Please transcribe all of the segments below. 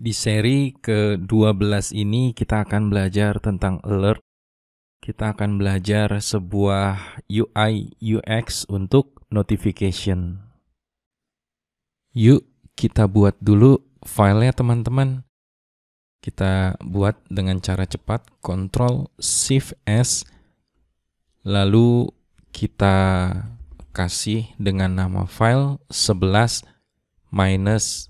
Di seri ke-12 ini kita akan belajar tentang alert. Kita akan belajar sebuah UI UX untuk notification. Yuk kita buat dulu filenya teman-teman. Kita buat dengan cara cepat Ctrl Shift S lalu kita kasih dengan nama file 11 minus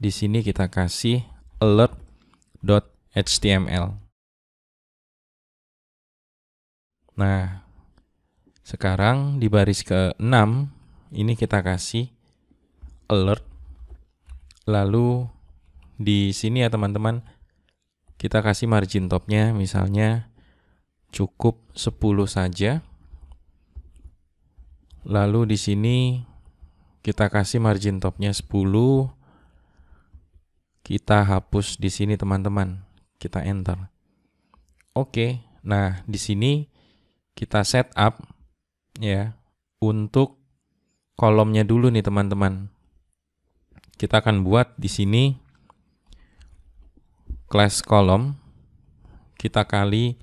di sini kita kasih alert.html. Nah, sekarang di baris ke-6 ini kita kasih alert. Lalu di sini ya teman-teman kita kasih margin topnya misalnya cukup 10 saja. Lalu di sini kita kasih margin topnya 10 kita hapus di sini teman-teman. Kita enter. Oke. Nah, di sini kita setup ya untuk kolomnya dulu nih teman-teman. Kita akan buat di sini class kolom kita kali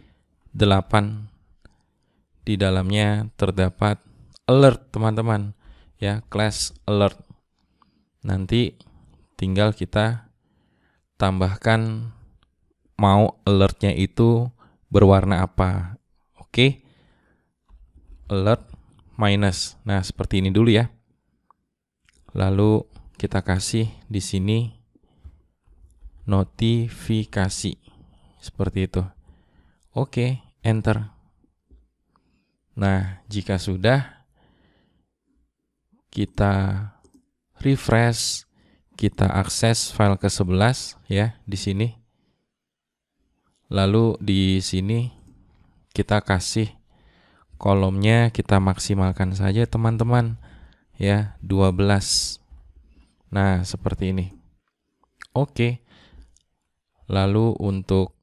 8 di dalamnya terdapat alert teman-teman ya class alert nanti tinggal kita tambahkan mau alertnya itu berwarna apa. Oke. Okay. Alert minus. Nah, seperti ini dulu ya. Lalu kita kasih di sini notifikasi. Seperti itu. Oke, okay, enter. Nah, jika sudah kita refresh kita akses file ke-11 ya di sini. Lalu di sini kita kasih kolomnya kita maksimalkan saja teman-teman ya 12. Nah, seperti ini. Oke. Lalu untuk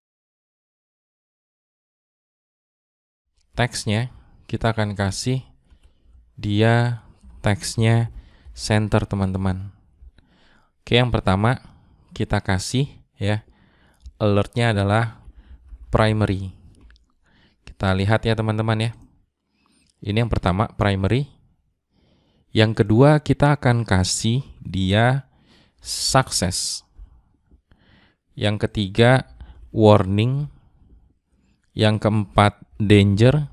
teksnya kita akan kasih dia teksnya center teman-teman Oke, yang pertama kita kasih ya alertnya adalah primary. Kita lihat ya teman-teman ya. Ini yang pertama primary. Yang kedua kita akan kasih dia success. Yang ketiga warning. Yang keempat danger.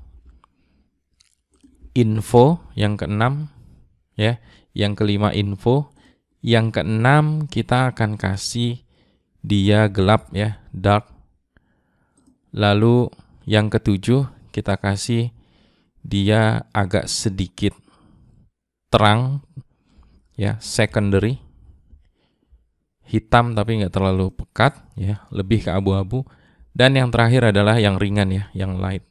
Info yang keenam ya. Yang kelima info. Yang keenam, kita akan kasih dia gelap ya, dark. Lalu yang ketujuh, kita kasih dia agak sedikit terang ya, secondary. Hitam tapi nggak terlalu pekat ya, lebih ke abu-abu. Dan yang terakhir adalah yang ringan ya, yang light.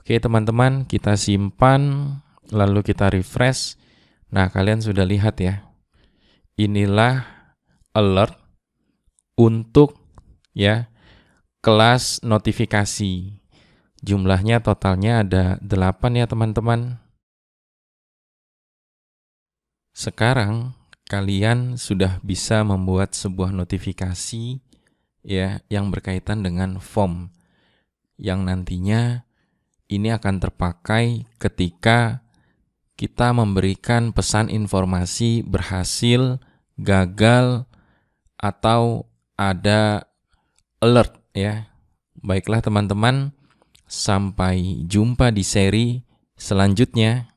Oke teman-teman, kita simpan, lalu kita refresh. Nah, kalian sudah lihat ya, inilah alert untuk ya kelas notifikasi. Jumlahnya totalnya ada 8 ya teman-teman. Sekarang kalian sudah bisa membuat sebuah notifikasi ya yang berkaitan dengan form yang nantinya ini akan terpakai ketika kita memberikan pesan informasi berhasil, gagal, atau ada alert ya. Baiklah teman-teman, sampai jumpa di seri selanjutnya.